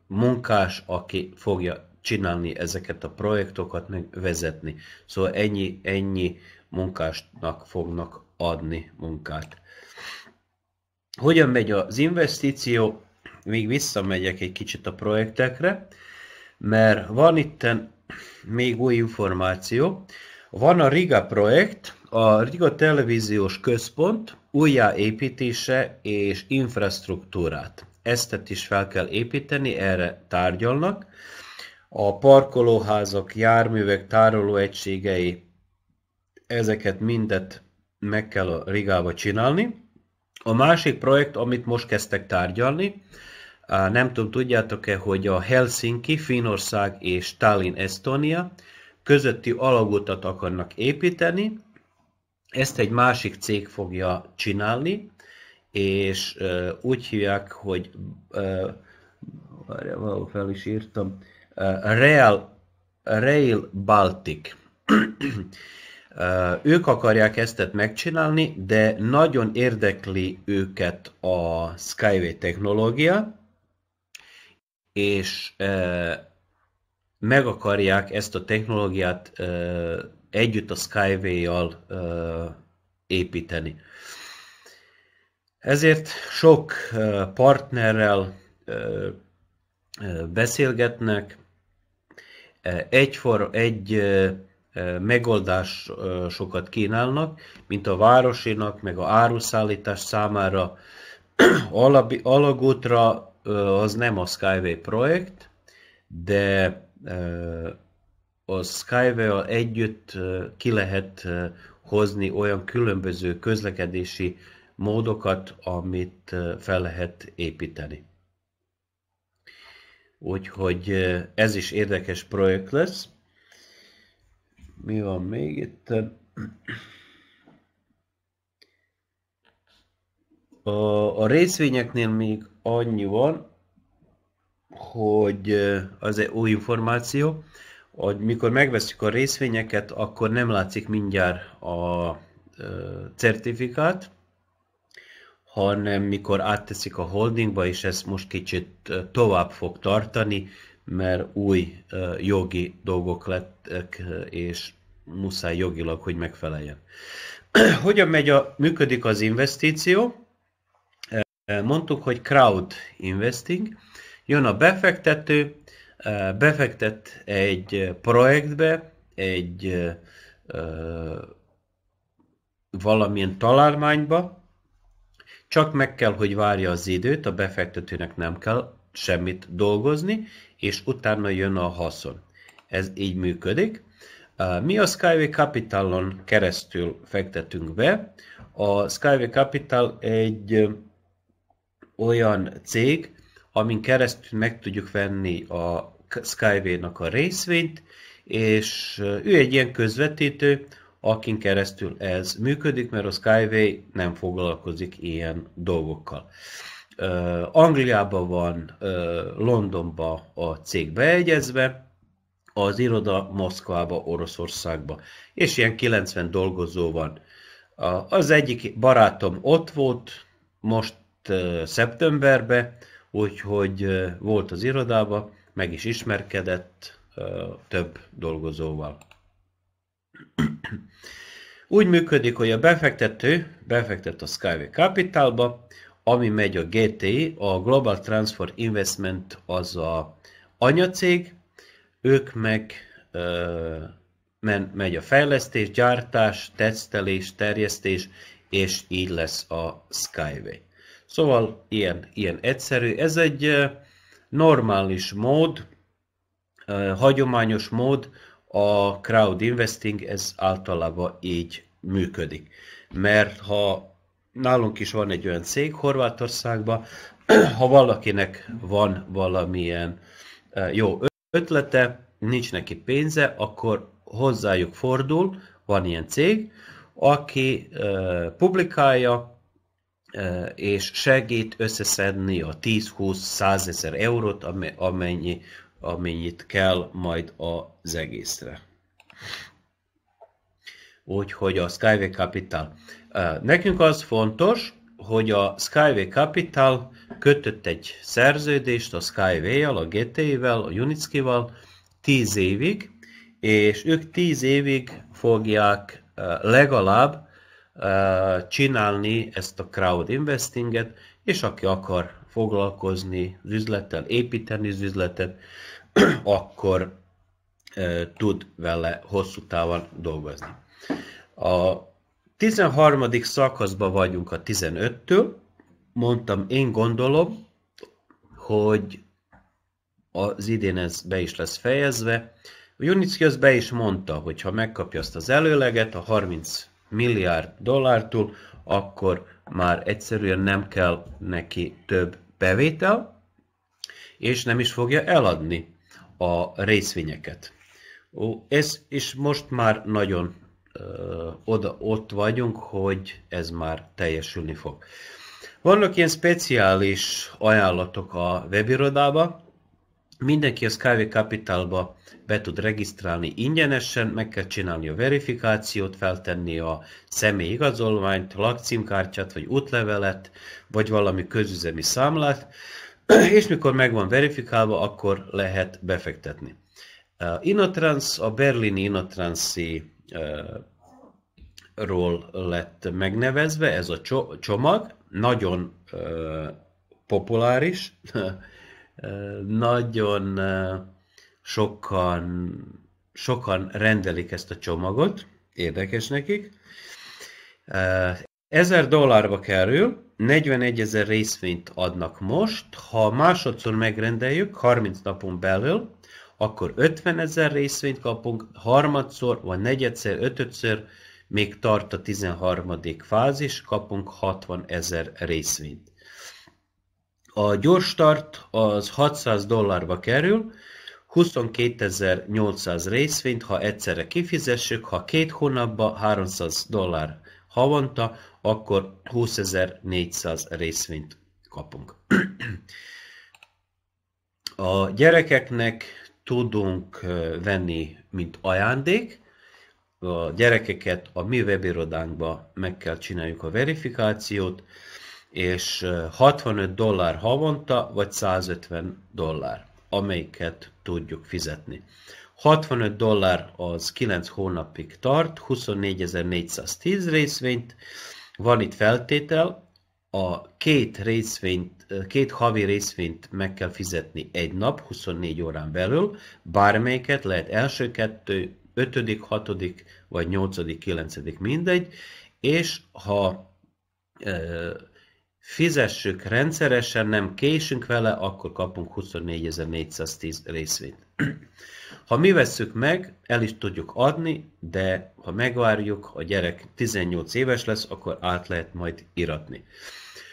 munkás, aki fogja csinálni ezeket a projektokat, meg vezetni. Szóval ennyi, ennyi munkásnak fognak adni munkát hogyan megy az investíció, még visszamegyek egy kicsit a projektekre, mert van itten még új információ. Van a Riga projekt, a Riga Televíziós Központ újjáépítése és infrastruktúrát. Eztet is fel kell építeni, erre tárgyalnak. A parkolóházak, járművek, tárolóegységei, ezeket mindet meg kell a Rigába csinálni. A másik projekt, amit most kezdtek tárgyalni, nem tudom, tudjátok-e, hogy a Helsinki, Finország és Tallinn, Estonia közötti alagutat akarnak építeni, ezt egy másik cég fogja csinálni, és úgy hívják, hogy valahol fel is írtam, Real, Rail Baltic. Ők akarják ezt megcsinálni, de nagyon érdekli őket a Skyway technológia, és meg akarják ezt a technológiát együtt a Skyway-jal építeni. Ezért sok partnerrel beszélgetnek, egyfor, egy megoldásokat kínálnak, mint a városinak, meg a áruszállítás számára <clears throat> alagútra az nem a Skyway projekt, de a skyway al együtt ki lehet hozni olyan különböző közlekedési módokat, amit fel lehet építeni. Úgyhogy ez is érdekes projekt lesz. Mi van még itt? A, a részvényeknél még annyi van, hogy az egy új információ, hogy mikor megveszük a részvényeket, akkor nem látszik mindjárt a certifikát, hanem mikor átteszik a holdingba, és ez most kicsit tovább fog tartani, mert új jogi dolgok lettek, és muszáj jogilag, hogy megfeleljen. <clears throat> Hogyan megy a, működik az investíció? Mondtuk, hogy crowd investing. Jön a befektető, befektet egy projektbe, egy valamilyen találmányba, csak meg kell, hogy várja az időt, a befektetőnek nem kell semmit dolgozni, és utána jön a haszon. Ez így működik. Mi a Skyway Capitalon keresztül fektetünk be. A Skyway Capital egy olyan cég, amin keresztül meg tudjuk venni a Skyway-nak a részvényt, és ő egy ilyen közvetítő, akin keresztül ez működik, mert a Skyway nem foglalkozik ilyen dolgokkal. Angliában van, Londonban a cég beegyezve, az iroda Moszkvába, Oroszországba, és ilyen 90 dolgozó van. az egyik barátom ott volt, most szeptemberben, úgyhogy volt az irodába, meg is ismerkedett több dolgozóval. Úgy működik, hogy a befektető befektet a Skyway Capitalba, ami megy a GTI, a Global Transfer Investment az a anyacég, ők meg ö, men, megy a fejlesztés, gyártás, tesztelés, terjesztés, és így lesz a Skyway. Szóval ilyen, ilyen egyszerű. Ez egy normális mód, hagyományos mód, a crowd investing ez általában így működik. Mert ha nálunk is van egy olyan cég Horvátországban, <clears throat> ha valakinek van valamilyen e, jó ötlete, nincs neki pénze, akkor hozzájuk fordul, van ilyen cég, aki e, publikálja e, és segít összeszedni a 10-20-100 ezer eurót, amennyi, amennyit kell majd az egészre. Úgyhogy a Skyway Capital Nekünk az fontos, hogy a Skyway Capital kötött egy szerződést a Skyway-jal, a GT-vel, a Unicsi-val 10 évig, és ők 10 évig fogják legalább csinálni ezt a crowd investinget, és aki akar foglalkozni az üzlettel, építeni az üzletet, <clears throat> akkor tud vele hosszú távon dolgozni. A 13. szakaszban vagyunk a 15-től. Mondtam, én gondolom, hogy az idén ez be is lesz fejezve. A Unicki az be is mondta, hogy ha megkapja azt az előleget, a 30 milliárd dollártól, akkor már egyszerűen nem kell neki több bevétel, és nem is fogja eladni a részvényeket. Ó, ez is most már nagyon oda, ott vagyunk, hogy ez már teljesülni fog. Vannak ilyen speciális ajánlatok a webirodába, mindenki az KV Capitalba be tud regisztrálni ingyenesen, meg kell csinálni a verifikációt, feltenni a személyi igazolványt, lakcímkártyát, vagy útlevelet, vagy valami közüzemi számlát, és mikor meg van verifikálva, akkor lehet befektetni. Inotrans, a berlini Inotransi ról lett megnevezve ez a csomag, nagyon populáris, nagyon sokan, sokan rendelik ezt a csomagot, érdekes nekik. 1000 dollárba kerül, 41 ezer részvényt adnak most, ha másodszor megrendeljük, 30 napon belül, akkor 50 ezer részvényt kapunk, harmadszor, vagy negyedszer, ötödször, még tart a 13. fázis, kapunk 60 ezer részvényt. A gyors start az 600 dollárba kerül, 22.800 részvényt, ha egyszerre kifizessük, ha két hónapba 300 dollár havonta, akkor 20.400 részvényt kapunk. A gyerekeknek tudunk venni, mint ajándék. A gyerekeket a mi webirodánkba meg kell csináljuk a verifikációt, és 65 dollár havonta, vagy 150 dollár, amelyiket tudjuk fizetni. 65 dollár az 9 hónapig tart, 24.410 részvényt, van itt feltétel, a két részvényt, két havi részvényt meg kell fizetni egy nap, 24 órán belül, bármelyiket lehet első, kettő, ötödik, hatodik, vagy nyolcadik, kilencedik, mindegy, és ha e, fizessük rendszeresen, nem késünk vele, akkor kapunk 24.410 részvényt. Ha mi vesszük meg, el is tudjuk adni, de ha megvárjuk, a gyerek 18 éves lesz, akkor át lehet majd iratni.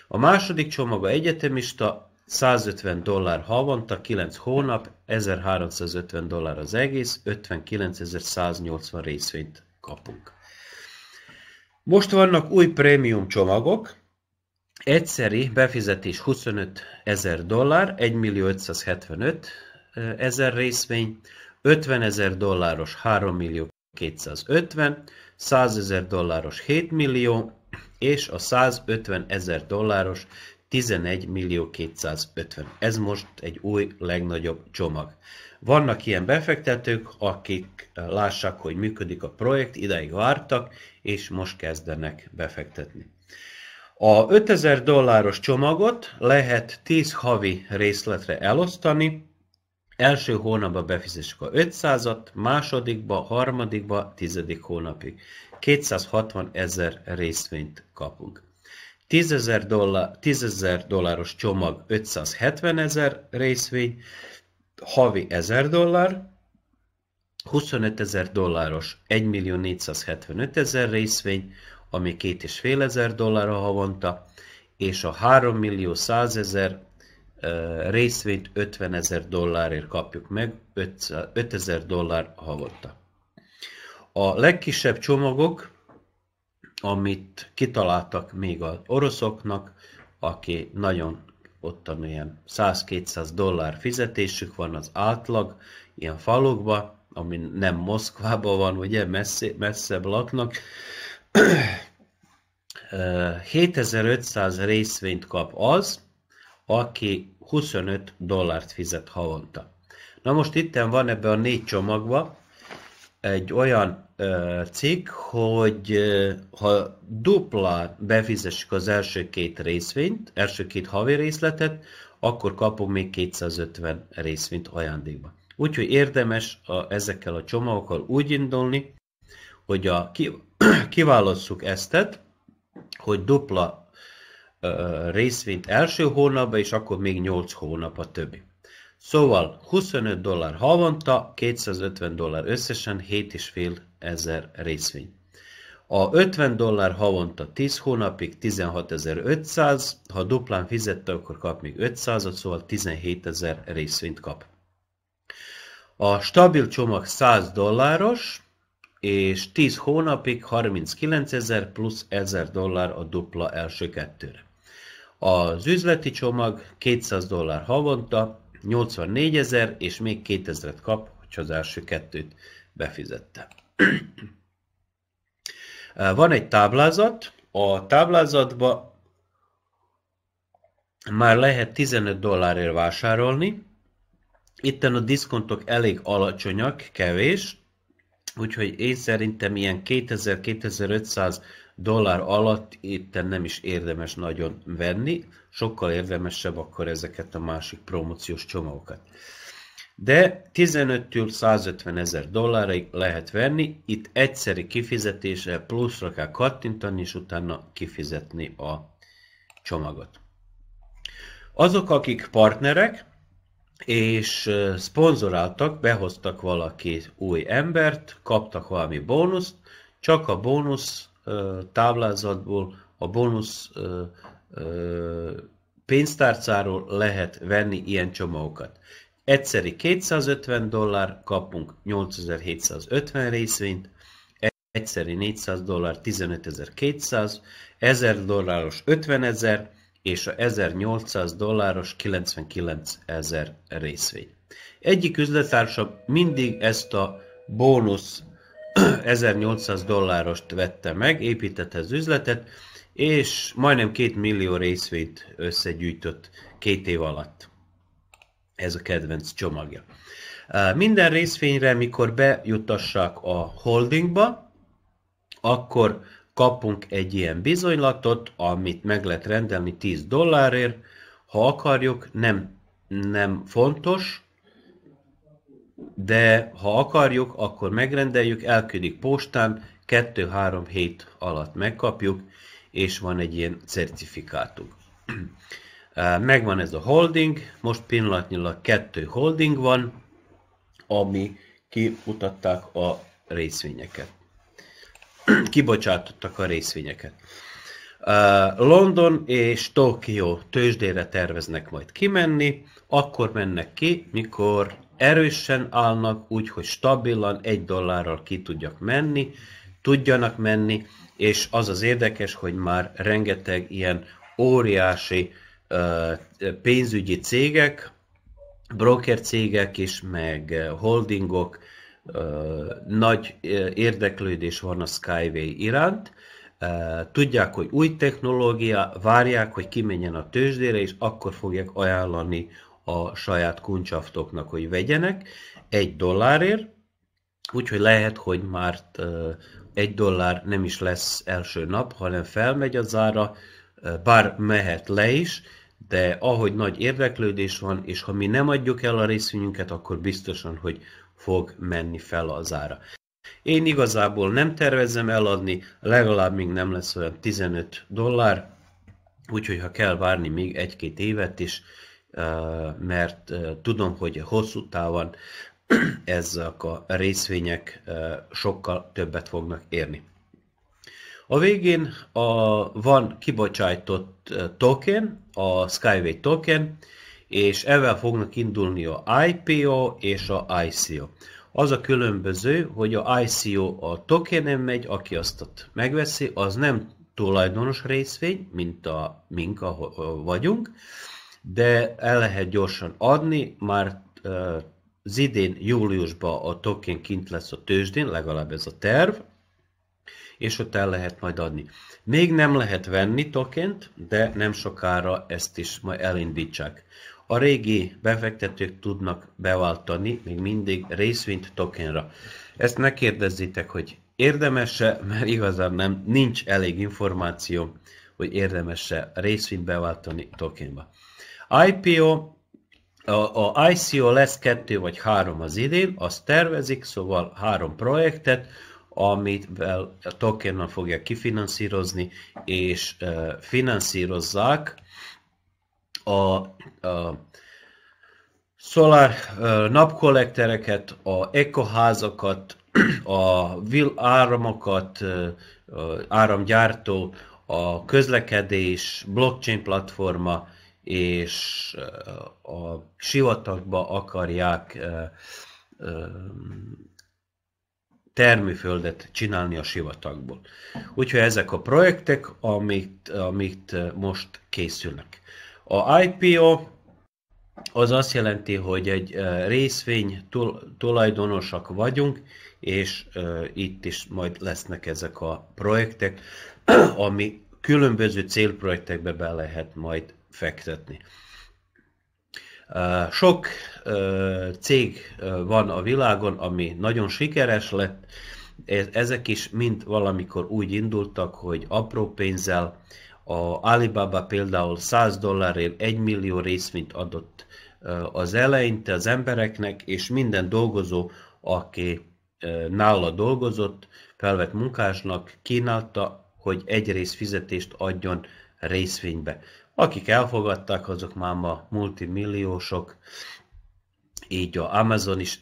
A második csomaga egyetemista, 150 dollár havonta, 9 hónap, 1350 dollár az egész, 59.180 részvényt kapunk. Most vannak új prémium csomagok, egyszeri befizetés 25 ezer dollár, 1 millió 575 ezer részvény, 50 ezer dolláros 3 millió 250, 100 ezer dolláros 7 millió, és a 150 ezer dolláros 11 millió 250. Ez most egy új, legnagyobb csomag. Vannak ilyen befektetők, akik lássák, hogy működik a projekt, ideig vártak, és most kezdenek befektetni. A 5000 dolláros csomagot lehet 10 havi részletre elosztani, Első hónapban befizessük a 500-at, másodikba, harmadikba, tizedik hónapig. 260 ezer részvényt kapunk. 10 ezer dollár, dolláros csomag 570 ezer részvény, havi 1000 dollár, 25 ezer dolláros 1 millió 475 ezer részvény, ami 2,5 ezer a havonta, és a 3 millió 100 ezer részvényt 50 ezer dollárért kapjuk meg, 5 ezer dollár havonta. A legkisebb csomagok, amit kitaláltak még az oroszoknak, aki nagyon ott ilyen 100-200 dollár fizetésük van az átlag, ilyen falokba, ami nem Moszkvában van, ugye, messze, messzebb laknak. 7500 részvényt kap az, aki 25 dollárt fizet havonta. Na most itten van ebbe a négy csomagba egy olyan ö, cikk, hogy ö, ha dupla befizessük az első két részvényt, első két havi részletet, akkor kapunk még 250 részvényt ajándékba. Úgyhogy érdemes a, ezekkel a csomagokkal úgy indulni, hogy a, ki, <clears throat> kiválasszuk eztet, hogy dupla részvényt első hónapban, és akkor még 8 hónap a többi. Szóval 25 dollár havonta, 250 dollár összesen, 7,5 ezer részvény. A 50 dollár havonta 10 hónapig 16.500, ha duplán fizette, akkor kap még 500-at, szóval 17.000 részvényt kap. A stabil csomag 100 dolláros, és 10 hónapig 39.000 plusz 1000 dollár a dupla első kettőre. Az üzleti csomag 200 dollár havonta, 84 ezer, és még 2000-et kap, hogyha az első kettőt befizette. <clears throat> Van egy táblázat, a táblázatba már lehet 15 dollárért vásárolni. Itten a diszkontok elég alacsonyak, kevés, úgyhogy én szerintem ilyen 2000-2500 dollár alatt itt nem is érdemes nagyon venni, sokkal érdemesebb akkor ezeket a másik promóciós csomagokat. De 15-től 150 ezer dollárig lehet venni, itt egyszeri kifizetése, pluszra kell kattintani, és utána kifizetni a csomagot. Azok, akik partnerek, és szponzoráltak, behoztak valaki új embert, kaptak valami bónuszt, csak a bónusz táblázatból, a bónusz pénztárcáról lehet venni ilyen csomagokat. Egyszeri 250 dollár, kapunk 8750 részvényt, egyszeri 400 dollár 15200, 1000 dolláros 50 ezer, és a 1800 dolláros 99 ezer részvény. Egyik üzletársa mindig ezt a bónusz 1800 dollárost vette meg, építette ez üzletet, és majdnem 2 millió részvényt összegyűjtött két év alatt. Ez a kedvenc csomagja. Minden részvényre, mikor bejutassák a holdingba, akkor kapunk egy ilyen bizonylatot, amit meg lehet rendelni 10 dollárért. Ha akarjuk, nem, nem fontos, de ha akarjuk, akkor megrendeljük, elküldik postán, 2-3 hét alatt megkapjuk, és van egy ilyen certifikátunk. <clears throat> Megvan ez a holding, most pillanatnyilag kettő holding van, ami kiutatták a részvényeket. <clears throat> Kibocsátottak a részvényeket. London és Tokió tőzsdére terveznek majd kimenni, akkor mennek ki, mikor erősen állnak úgy, hogy stabilan egy dollárral ki tudjak menni, tudjanak menni, és az az érdekes, hogy már rengeteg ilyen óriási uh, pénzügyi cégek, broker cégek is, meg holdingok, uh, nagy érdeklődés van a Skyway iránt, tudják, hogy új technológia, várják, hogy kimenjen a tőzsdére, és akkor fogják ajánlani a saját kuncsaftoknak, hogy vegyenek egy dollárért, úgyhogy lehet, hogy már egy dollár nem is lesz első nap, hanem felmegy az ára, bár mehet le is, de ahogy nagy érdeklődés van, és ha mi nem adjuk el a részvényünket, akkor biztosan, hogy fog menni fel az ára. Én igazából nem tervezem eladni, legalább még nem lesz olyan 15 dollár, úgyhogy ha kell várni még egy-két évet is, mert tudom, hogy hosszú távon <clears throat> ezek a részvények sokkal többet fognak érni. A végén a, van kibocsájtott token, a Skyway token, és ezzel fognak indulni a IPO és a ICO. Az a különböző, hogy a ICO a tokenen megy, aki azt megveszi, az nem tulajdonos részvény, mint a mink, ahol vagyunk, de el lehet gyorsan adni, már az idén júliusban a token kint lesz a tőzsdén, legalább ez a terv, és ott el lehet majd adni. Még nem lehet venni tokent, de nem sokára ezt is majd elindítsák. A régi befektetők tudnak beváltani még mindig részvényt tokenra. Ezt ne kérdezzétek, hogy érdemese, mert igazán nem, nincs elég információ, hogy érdemese részvényt beváltani tokenba. IPO, a, a ICO lesz kettő vagy három az idén, azt tervezik, szóval három projektet, amit a tokennal fogják kifinanszírozni, és e, finanszírozzák a, a szolár e, napkollektereket, a ekoházakat, a vil áramokat, áramgyártó, a közlekedés, blockchain platforma, és a sivatagba akarják termőföldet csinálni a sivatagból. Úgyhogy ezek a projektek, amit, amit most készülnek. A IPO az azt jelenti, hogy egy részvény tulajdonosak vagyunk, és itt is majd lesznek ezek a projektek, ami különböző célprojektekbe be lehet majd fektetni. Sok cég van a világon, ami nagyon sikeres lett, e, ezek is mind valamikor úgy indultak, hogy apró pénzzel, a Alibaba például 100 dollárért 1 millió részvényt adott az eleinte az embereknek, és minden dolgozó, aki nála dolgozott, felvett munkásnak kínálta, hogy egy rész fizetést adjon részvénybe. Akik elfogadták, azok már ma multimilliósok, így a Amazon is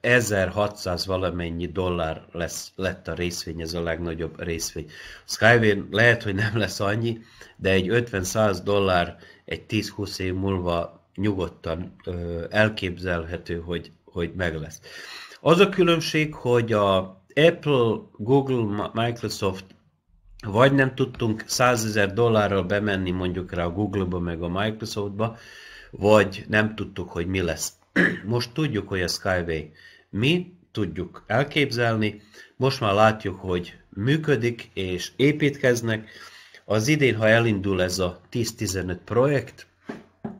1600 e, e, valamennyi dollár lesz, lett a részvény, ez a legnagyobb részvény. Skyway lehet, hogy nem lesz annyi, de egy 50-100 dollár egy 10-20 év múlva nyugodtan elképzelhető, hogy, hogy meg lesz. Az a különbség, hogy a Apple, Google, Microsoft vagy nem tudtunk 100 ezer dollárral bemenni mondjuk rá a Google-ba meg a Microsoft-ba, vagy nem tudtuk, hogy mi lesz. <clears throat> Most tudjuk, hogy a Skyway mi, tudjuk elképzelni, most már látjuk, hogy működik és építkeznek. Az idén, ha elindul ez a 10-15 projekt,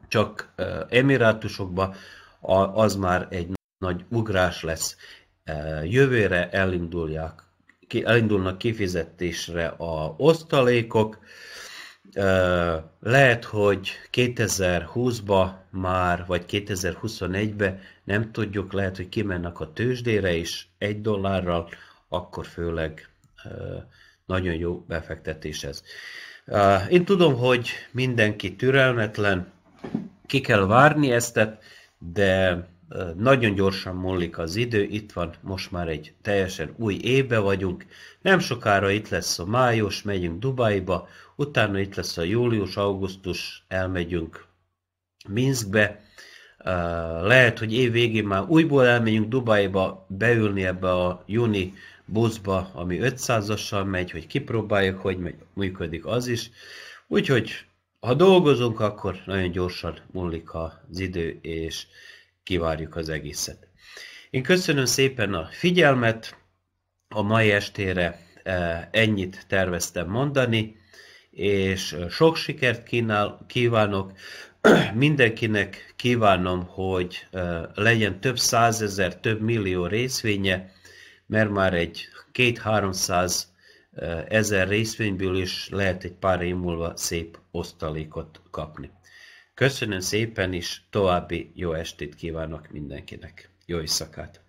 csak emirátusokba, az már egy nagy ugrás lesz. Jövőre elindulják elindulnak kifizetésre a osztalékok. Lehet, hogy 2020-ba már, vagy 2021-be nem tudjuk, lehet, hogy kimennek a tőzsdére is egy dollárral, akkor főleg nagyon jó befektetés ez. Én tudom, hogy mindenki türelmetlen, ki kell várni eztet, de nagyon gyorsan múlik az idő, itt van most már egy teljesen új évbe vagyunk, nem sokára itt lesz a május, megyünk Dubajba. utána itt lesz a július-augusztus, elmegyünk Minskbe, lehet, hogy év végén már újból elmegyünk Dubajba, beülni ebbe a júni buszba, ami 500-assal megy, hogy kipróbáljuk, hogy működik az is. Úgyhogy, ha dolgozunk, akkor nagyon gyorsan múlik az idő, és Kivárjuk az egészet. Én köszönöm szépen a figyelmet, a mai estére e, ennyit terveztem mondani, és e, sok sikert kínál, kívánok. <clears throat> Mindenkinek kívánom, hogy e, legyen több százezer, több millió részvénye, mert már egy két-háromszáz ezer részvényből is lehet egy pár év múlva szép osztalékot kapni. Köszönöm szépen, és további jó estét kívánok mindenkinek. Jó éjszakát!